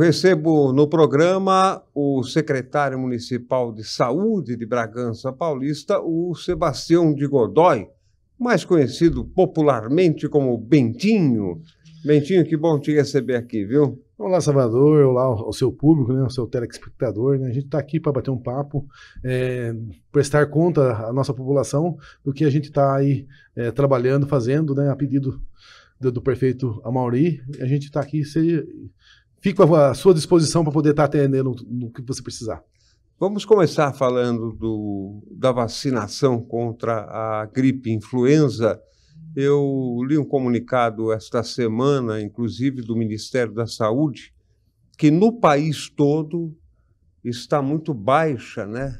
recebo no programa o secretário municipal de saúde de Bragança Paulista, o Sebastião de Godoy, mais conhecido popularmente como Bentinho. Bentinho, que bom te receber aqui, viu? Olá, Salvador, olá ao seu público, né, ao seu telespectador. Né? A gente está aqui para bater um papo, é, prestar conta à nossa população do que a gente está aí é, trabalhando, fazendo, né, a pedido do, do prefeito Amauri. A gente está aqui Fico à sua disposição para poder estar tá atendendo no que você precisar. Vamos começar falando do, da vacinação contra a gripe influenza. Eu li um comunicado esta semana, inclusive do Ministério da Saúde, que no país todo está muito baixa, né?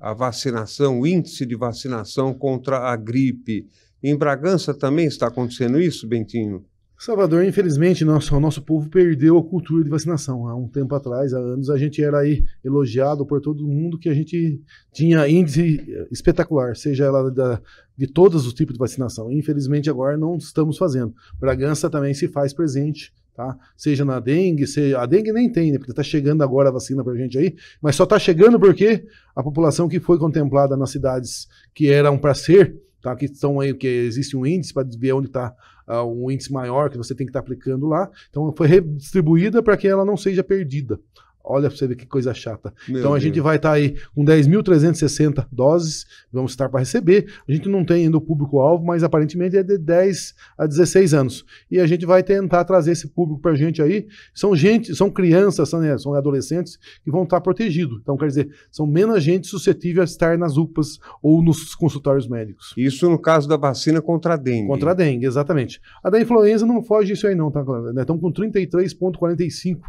A vacinação, o índice de vacinação contra a gripe. Em Bragança também está acontecendo isso, Bentinho? Salvador, infelizmente, nosso, nosso povo perdeu a cultura de vacinação. Há um tempo atrás, há anos, a gente era aí elogiado por todo mundo que a gente tinha índice espetacular, seja ela da, de todos os tipos de vacinação. Infelizmente, agora não estamos fazendo. Bragança também se faz presente. Tá? Seja na dengue, seja a dengue nem tem, né? Porque está chegando agora a vacina para a gente aí, mas só está chegando porque a população que foi contemplada nas cidades que eram para ser Tá? Que são aí que existe um índice para ver onde está uh, ah, um índice maior que você tem que estar tá aplicando lá. Então foi redistribuída para que ela não seja perdida. Olha para você ver que coisa chata. Meu então a Deus. gente vai estar tá aí com 10.360 doses, vamos estar para receber. A gente não tem ainda o público-alvo, mas aparentemente é de 10 a 16 anos. E a gente vai tentar trazer esse público para a gente aí. São gente, são crianças, são, né, são adolescentes que vão estar tá protegidos. Então, quer dizer, são menos gente suscetível a estar nas UPAs ou nos consultórios médicos. Isso no caso da vacina contra a dengue. Contra a dengue, exatamente. A da influenza não foge disso aí, não, tá? Estamos né? com 33,45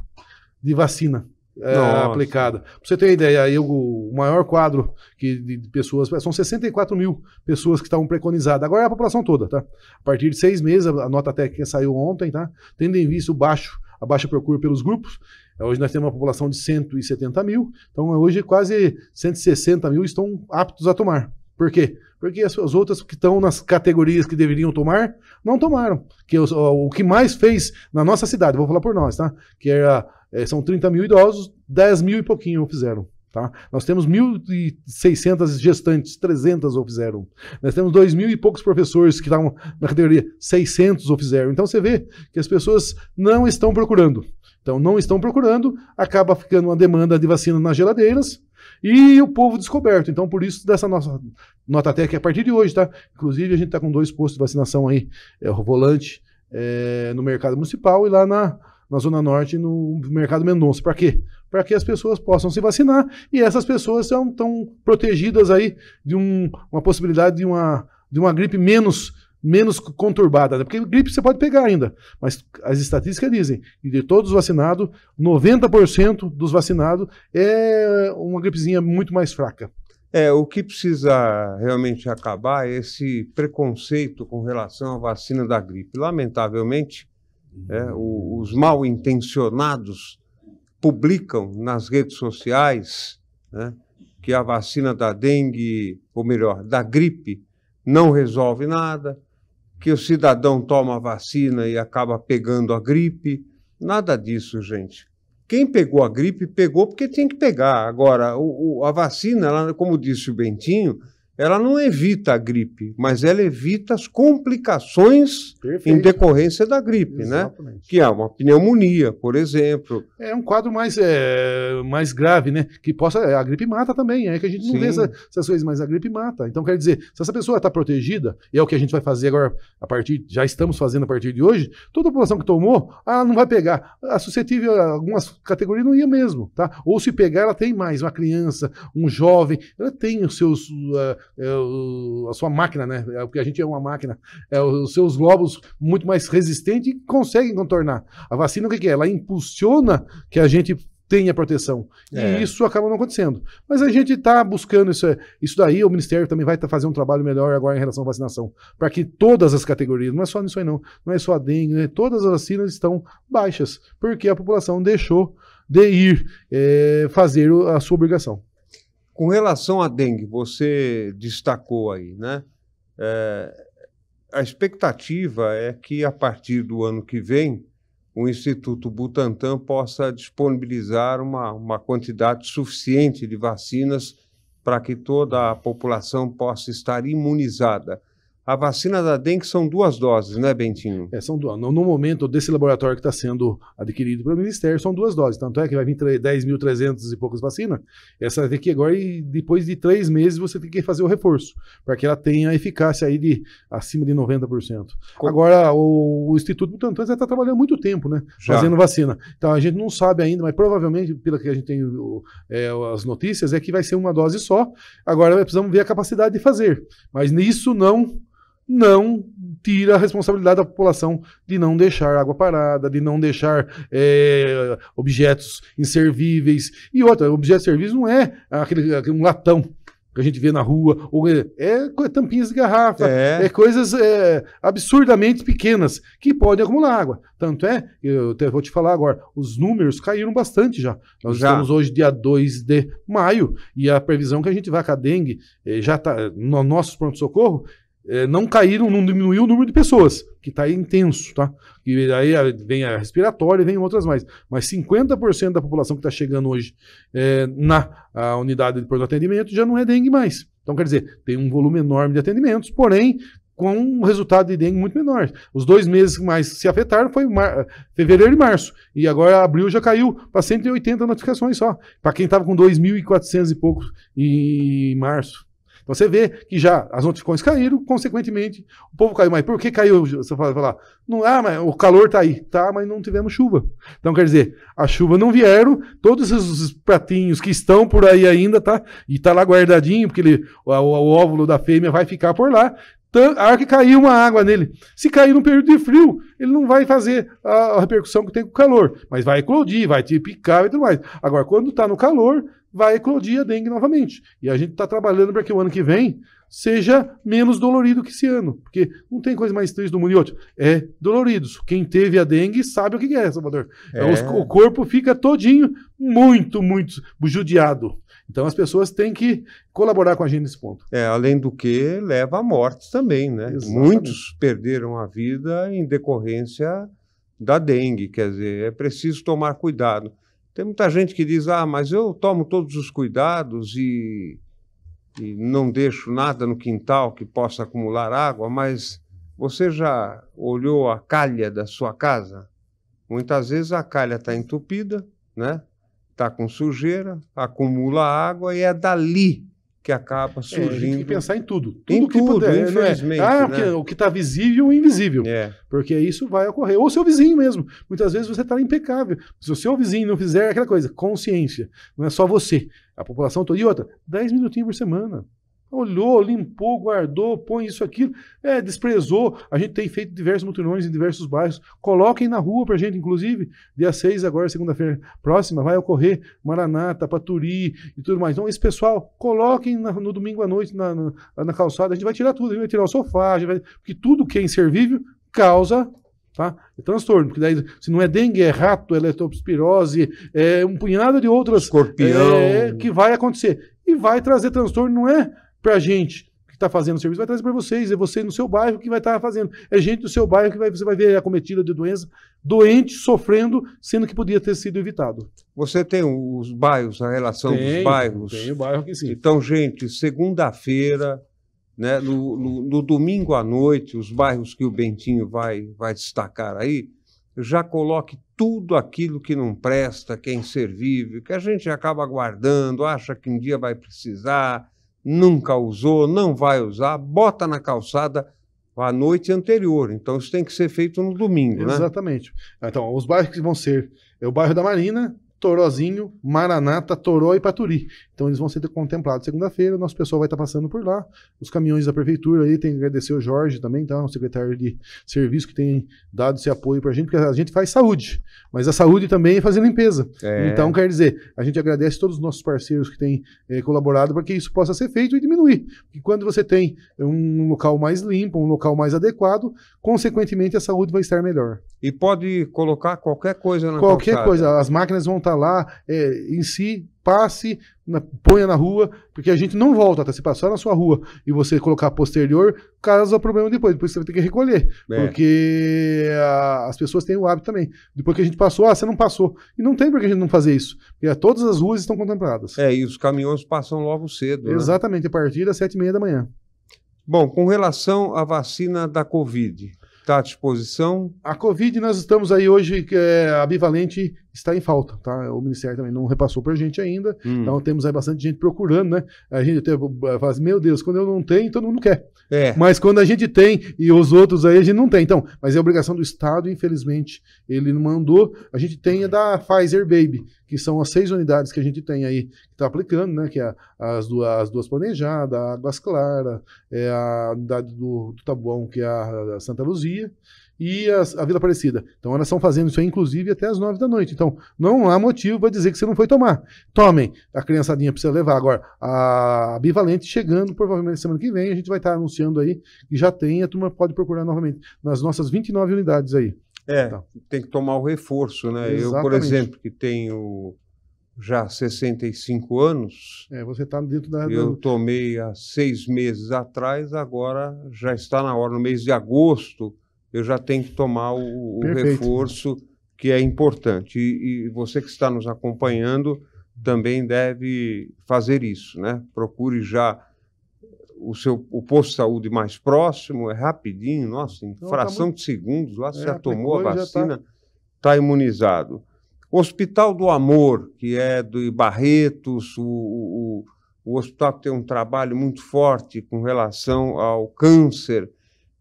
de vacina é, aplicada. Pra você ter ideia, aí o maior quadro que, de pessoas, é, são 64 mil pessoas que estavam preconizadas. Agora é a população toda, tá? A partir de seis meses, a nota técnica saiu ontem, tá? Tendo em vista o baixo, a baixa procura pelos grupos, é, Hoje nós temos uma população de 170 mil, então é, hoje quase 160 mil estão aptos a tomar. Por quê? Porque as, as outras que estão nas categorias que deveriam tomar, não tomaram. Que o, o que mais fez na nossa cidade, vou falar por nós, tá? Que era é, são 30 mil idosos, 10 mil e pouquinho fizeram. Tá? Nós temos 1.600 gestantes, 300 ou fizeram. Nós temos 2.000 mil e poucos professores que estavam na categoria, 600 ou fizeram. Então você vê que as pessoas não estão procurando. Então não estão procurando, acaba ficando uma demanda de vacina nas geladeiras e o povo descoberto. Então por isso dessa nossa nota técnica a partir de hoje, tá? Inclusive a gente está com dois postos de vacinação aí, é, o volante é, no mercado municipal e lá na na Zona Norte, no Mercado Mendonça. Para quê? Para que as pessoas possam se vacinar e essas pessoas são tão protegidas aí de um, uma possibilidade de uma, de uma gripe menos menos conturbada, né? porque gripe você pode pegar ainda, mas as estatísticas dizem que de todos vacinados, 90% dos vacinados é uma gripezinha muito mais fraca. É, o que precisa realmente acabar é esse preconceito com relação à vacina da gripe. Lamentavelmente, é, os mal intencionados publicam nas redes sociais né, que a vacina da dengue, ou melhor, da gripe, não resolve nada, que o cidadão toma a vacina e acaba pegando a gripe. Nada disso, gente. Quem pegou a gripe, pegou porque tem que pegar. Agora, o, o, a vacina, ela, como disse o Bentinho, ela não evita a gripe, mas ela evita as complicações Perfeito. em decorrência da gripe, né? Exatamente. né? Que é uma pneumonia, por exemplo. É um quadro mais, é, mais grave, né? Que possa. É, a gripe mata também, é que a gente não Sim. vê essa, essas coisas, mas a gripe mata. Então, quer dizer, se essa pessoa está protegida, e é o que a gente vai fazer agora, a partir, já estamos fazendo a partir de hoje, toda a população que tomou, ela não vai pegar. A suscetível, algumas categorias não ia mesmo, tá? Ou se pegar, ela tem mais, uma criança, um jovem, ela tem os seus. Uh, é a sua máquina, né? É, porque a gente é uma máquina. É, os seus globos muito mais resistentes e conseguem contornar. A vacina, o que, que é? Ela impulsiona que a gente tenha proteção. É. E isso acaba não acontecendo. Mas a gente está buscando isso. É, isso daí, o Ministério também vai tá fazer um trabalho melhor agora em relação à vacinação. Para que todas as categorias, não é só nisso aí, não, não é só a dengue, né? todas as vacinas estão baixas, porque a população deixou de ir é, fazer a sua obrigação. Com relação à dengue, você destacou aí, né? É, a expectativa é que a partir do ano que vem o Instituto Butantan possa disponibilizar uma, uma quantidade suficiente de vacinas para que toda a população possa estar imunizada. A vacina da dengue são duas doses, né, Bentinho? É, são duas. No, momento desse laboratório que está sendo adquirido pelo Ministério, são duas doses. Tanto é que vai vir 10.300 e poucas vacinas. Essa daqui agora, e depois de três meses, você tem que fazer o reforço, para que ela tenha eficácia aí de acima de 90%. Com... Agora, o, o Instituto Butantan já está trabalhando muito tempo, né? Já. Fazendo vacina. Então, a gente não sabe ainda, mas provavelmente, pela que a gente tem o, é, as notícias, é que vai ser uma dose só. Agora, precisamos ver a capacidade de fazer. Mas nisso não não tira a responsabilidade da população de não deixar água parada, de não deixar é, objetos inservíveis. E outra, objeto serviço não é aquele, aquele um latão que a gente vê na rua, ou é, é tampinhas de garrafa, é, é coisas é, absurdamente pequenas que podem acumular água. Tanto é, eu até vou te falar agora, os números caíram bastante já. Nós já. estamos hoje dia 2 de maio e a previsão que a gente vai com a dengue eh, já está no nosso pronto-socorro é, não caíram, não diminuiu o número de pessoas, que está intenso, tá? E aí é, vem a respiratória, vem outras mais. Mas 50% da população que está chegando hoje é, na unidade de pronto atendimento já não é dengue mais. Então, quer dizer, tem um volume enorme de atendimentos, porém, com um resultado de dengue muito menor. Os dois meses que mais se afetaram foi fevereiro e março. E agora abril já caiu para 180 notificações só. Para quem estava com 2.400 e poucos em março. Então você vê que já as notificações caíram, consequentemente, o povo caiu. mais por que caiu? Você fala não, ah, mas o calor está aí. Tá, mas não tivemos chuva. Então quer dizer, a chuva não vieram, todos esses pratinhos que estão por aí ainda, tá? E tá lá guardadinho, porque ele, o, o, o óvulo da fêmea vai ficar por lá. A hora que caiu uma água nele. Se cair num período de frio, ele não vai fazer a, a repercussão que tem com o calor, mas vai eclodir, vai te picar e tudo mais. Agora, quando está no calor, vai eclodir a dengue novamente. E a gente está trabalhando para que o ano que vem seja menos dolorido que esse ano. Porque não tem coisa mais triste do mundo e outro. É dolorido. Quem teve a dengue sabe o que é, Salvador. É. Então, o corpo fica todinho muito, muito judiado. Então as pessoas têm que colaborar com a gente nesse ponto. É, além do que leva a mortes também, né? Exatamente. Muitos perderam a vida em decorrência da dengue, quer dizer, é preciso tomar cuidado. Tem muita gente que diz: ah, mas eu tomo todos os cuidados e, e não deixo nada no quintal que possa acumular água, mas você já olhou a calha da sua casa? Muitas vezes a calha está entupida, né? Está com sujeira, acumula água e é dali que acaba surgindo. É, tem que pensar em tudo. Tudo em que tudo, puder. Né? Infelizmente, Ah, né? o que está visível e invisível. É. Porque isso vai ocorrer. Ou seu vizinho mesmo. Muitas vezes você está impecável. Se o seu vizinho não fizer aquela coisa, consciência. Não é só você. É a população toda. E outra, 10 minutinhos por semana. Olhou, limpou, guardou, põe isso, aqui, é, desprezou. A gente tem feito diversos mutirões em diversos bairros. Coloquem na rua pra gente, inclusive. Dia 6, agora, segunda-feira próxima, vai ocorrer Maranata, Paturi e tudo mais. Então, esse pessoal, coloquem na, no domingo à noite na, na, na, calçada. A gente vai tirar tudo, a gente vai tirar o sofá, vai, porque tudo que é inservível causa tá? É transtorno, porque daí se não é dengue, é rato, é leptospirose, é um punhado de outras Escorpião. É, que vai acontecer e vai trazer transtorno, não é para a gente que está fazendo o serviço, vai trazer para vocês. É você no seu bairro que vai estar tá fazendo. É gente do seu bairro que vai, você vai ver acometida de doença, doente, sofrendo, sendo que podia ter sido evitado. Você tem os bairros, a relação tem, dos bairros? Tem o bairro que sim. Então, gente, segunda-feira, né, no, no, no, domingo à noite, os bairros que o Bentinho vai, vai destacar aí, já coloque tudo aquilo que não presta, que é inservível, que a gente acaba guardando, acha que um dia vai precisar, nunca usou, não vai usar, bota na calçada a noite anterior. Então isso tem que ser feito no domingo, Exatamente. né? Exatamente. Então, os bairros que vão ser é o bairro da Marina, Torozinho, Maranata, Toró e Paturi. Então eles vão ser contemplados segunda-feira, nosso pessoal vai estar passando por lá. Os caminhões da prefeitura aí, tem que agradecer o Jorge também, tá? O secretário de serviço que tem dado esse apoio pra gente, porque a gente faz saúde, mas a saúde também é fazer limpeza. É. Então, quer dizer, a gente agradece todos os nossos parceiros que têm eh, colaborado para que isso possa ser feito e diminuir. E quando você tem um local mais limpo, um local mais adequado, consequentemente a saúde vai estar melhor. E pode colocar qualquer coisa na Qualquer calçada. coisa, as máquinas vão estar lá é, em si, passe, na, ponha na rua, porque a gente não volta, tá? Se passar na sua rua e você colocar posterior, causa problema depois. Depois você vai ter que recolher. É. Porque a, as pessoas têm o hábito também. Depois que a gente passou, ah, você não passou. E não tem por que a gente não fazer isso. e todas as ruas estão contempladas. É, e os caminhões passam logo cedo. Né? Exatamente, a partir das sete e meia da manhã. Bom, com relação à vacina da Covid, está à disposição? A Covid, nós estamos aí hoje é, ambivalente está em falta, tá? O Ministério também não repassou para a gente ainda, hum. então temos aí bastante gente procurando, né? A gente até eh, fala assim, meu Deus, quando eu não tenho, todo mundo quer. É. Mas quando a gente tem e os outros aí, a gente não tem. Então, mas é obrigação do Estado, infelizmente, ele não mandou. A gente tem a da Pfizer Baby, que são as seis unidades que a gente tem aí, que está aplicando, né? Que é as duas, as duas planejadas, a Águas Claras, é a unidade do, do Tabuão, que é a Santa Luzia, e a, a Vila Aparecida. Então elas estão fazendo isso aí, inclusive, até as nove da noite. Então não há motivo para dizer que você não foi tomar. Tomem. A criançadinha precisa levar. Agora, a Bivalente chegando, provavelmente semana que vem, a gente vai estar tá anunciando aí que já tem, a turma pode procurar novamente nas nossas 29 unidades aí. É, então. tem que tomar o reforço, né? Exatamente. Eu, por exemplo, que tenho já 65 anos. É, você está dentro da. Eu tomei há seis meses atrás, agora já está na hora, no mês de agosto, eu já tenho que tomar o, o reforço que é importante. E, e, você que está nos acompanhando também deve fazer isso, né? Procure já o seu o posto de saúde mais próximo, é rapidinho, nossa, em então, fração tá muito... de segundos, lá é, você já tomou a tá vacina, está tá imunizado. Hospital do Amor, que é do Barretos, o, o, o hospital tem um trabalho muito forte com relação ao câncer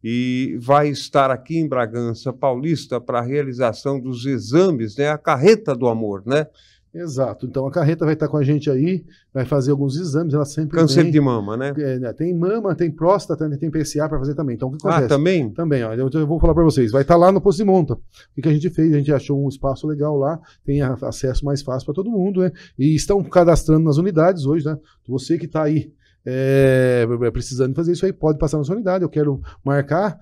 e vai estar aqui em Bragança Paulista para a realização dos exames, né? A carreta do amor, né? Exato. Então a carreta vai estar com a gente aí, vai fazer alguns exames, ela sempre Câncer vem, de mama, né? É, né? tem mama, tem próstata, tem PSA para fazer também. Então o que ah, acontece? Ah, também? Também, ó, eu, eu vou falar para vocês. Vai estar lá no Posto de Monta. O que a gente fez? A gente achou um espaço legal lá, tem acesso mais fácil para todo mundo, né? E estão cadastrando nas unidades hoje, né? Você que está aí é, precisando fazer isso aí, pode passar na sua unidade, eu quero marcar.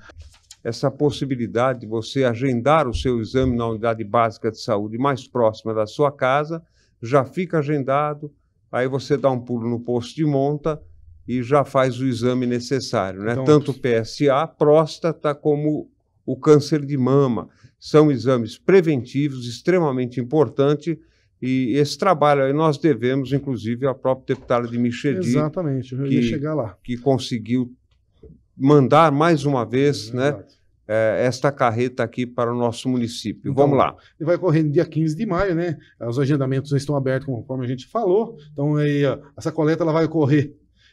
Essa possibilidade de você agendar o seu exame na unidade básica de saúde mais próxima da sua casa, já fica agendado, aí você dá um pulo no posto de monta e já faz o exame necessário, né? Então, Tanto PSA, próstata, como o câncer de mama. São exames preventivos, extremamente importantes, e esse trabalho nós devemos, inclusive, ao próprio deputado de Michelin. Exatamente, eu que, ia chegar lá. Que conseguiu mandar mais uma vez, é né? Eh, esta carreta aqui para o nosso município. Então, Vamos lá. e vai correr no dia 15 de maio, né? Os agendamentos estão abertos, conforme a gente falou. Então, aí, essa coleta ela vai ocorrer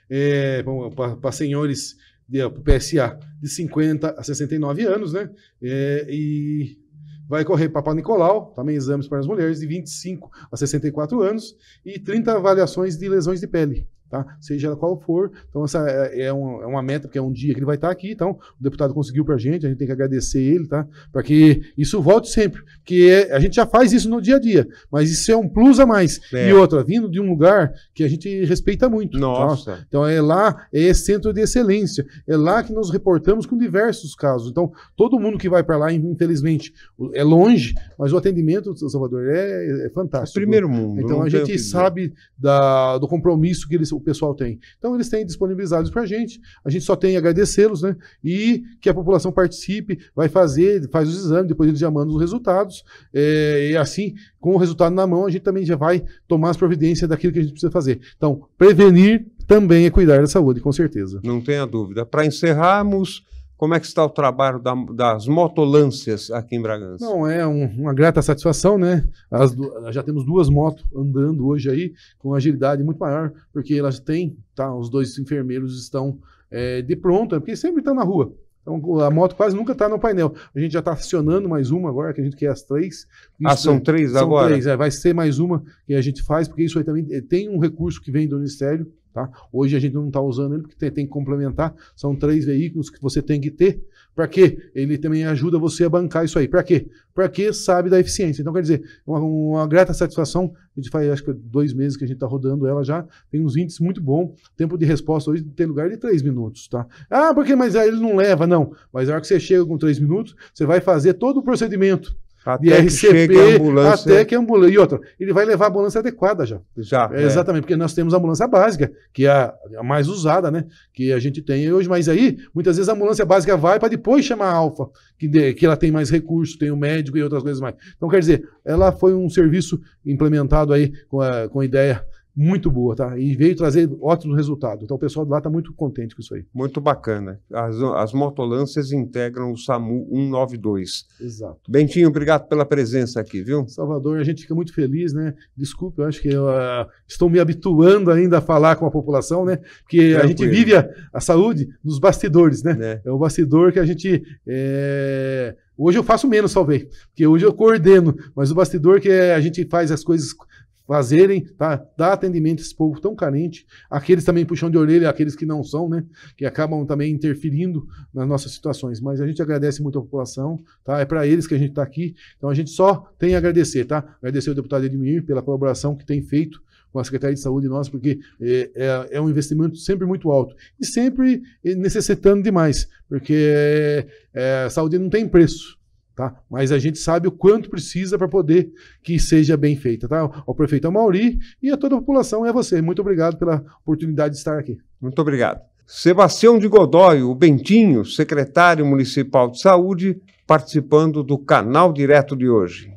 é, eh, para senhores do PSA de 50 a 69 anos, né? É, e Vai correr Papa Nicolau, também exames para as mulheres, de 25 a 64 anos, e 30 avaliações de lesões de pele. Tá? Seja qual for. Então, essa é, é, um, é uma meta, porque é um dia que ele vai estar tá aqui. Então, o deputado conseguiu para a gente, a gente tem que agradecer ele, tá? Para que isso volte sempre. Porque é, a gente já faz isso no dia a dia, mas isso é um plus a mais. É. E outra, vindo de um lugar que a gente respeita muito. Tá? Nossa. Tá? Então, é lá, é centro de excelência. É lá que nós reportamos com diversos casos. Então, todo mundo que vai para lá, infelizmente, é longe, mas o atendimento do Salvador é, é fantástico. É primeiro mundo. Então, a gente sabe da, do compromisso que eles o pessoal tem. Então, eles têm disponibilizados para a gente. A gente só tem agradecê-los, né? E que a população participe, vai fazer, faz os exames, depois eles já mandam os resultados. É, e assim, com o resultado na mão, a gente também já vai tomar as providências daquilo que a gente precisa fazer. Então, prevenir também é cuidar da saúde, com certeza. Não tenha dúvida. Para encerrarmos. Como é que está o trabalho da, das motolâncias aqui em Bragança? Não, é um, uma grata satisfação, né? As, já temos duas motos andando hoje aí, com agilidade muito maior, porque elas têm, tá? Os dois enfermeiros estão é, de pronto, né? porque sempre estão tá na rua. Então a moto quase nunca está no painel. A gente já está acionando mais uma agora, que a gente quer as três. Ah, isso ah, são é, três são agora? Três, é, vai ser mais uma que a gente faz, porque isso aí também eh, tem um recurso que vem do Ministério Tá? Hoje a gente não está usando ele porque tem, tem, que complementar. São três veículos que você tem que ter. Para quê? Ele também ajuda você a bancar isso aí. Para quê? Para quê sabe da eficiência. Então, quer dizer, uma, uma grata satisfação. A gente faz, acho que dois meses que a gente está rodando ela já. Tem uns índices muito bom. Tempo de resposta hoje tem lugar de três minutos. Tá? Ah, porque mas aí ele não leva, não. Mas a hora que você chega com três minutos, você vai fazer todo o procedimento. Até de RCP, que ambulância. Até que a ambulância. E outra, ele vai levar a ambulância adequada já. Já. É, é. Exatamente, porque nós temos a ambulância básica, que é a, a, mais usada, né? Que a gente tem hoje. Mas aí, muitas vezes a ambulância básica vai para depois chamar a alfa, que, de, que ela tem mais recurso, tem o um médico e outras coisas mais. Então, quer dizer, ela foi um serviço implementado aí com a, com a ideia muito boa, tá? E veio trazer ótimos resultados. Então o pessoal lá está muito contente com isso aí. Muito bacana. As, as motolâncias integram o SAMU 192. Exato. Bentinho, obrigado pela presença aqui, viu? Salvador, a gente fica muito feliz, né? Desculpe, eu acho que eu, uh, estou me habituando ainda a falar com a população, né? Porque Tranquilo. a gente vive a, a, saúde nos bastidores, né? É, é o bastidor que a gente. É... Hoje eu faço menos, salvei. porque hoje eu coordeno, mas o bastidor que é, a gente faz as coisas fazerem, tá? Dar atendimento a esse povo tão carente, aqueles também puxão de orelha, aqueles que não são, né? Que acabam também interferindo nas nossas situações. Mas a gente agradece muito a população, tá? É para eles que a gente está aqui. Então a gente só tem a agradecer, tá? Agradecer ao deputado Edmir pela colaboração que tem feito com a Secretaria de Saúde nossa, porque é, é, é, um investimento sempre muito alto e sempre é, necessitando demais, porque é, é saúde não tem preço. Tá? Mas a gente sabe o quanto precisa para poder que seja bem feita. Tá? Ao prefeito Amauri e a toda a população é você. Muito obrigado pela oportunidade de estar aqui. Muito obrigado. Sebastião de Godói, o Bentinho, secretário municipal de saúde, participando do canal direto de hoje.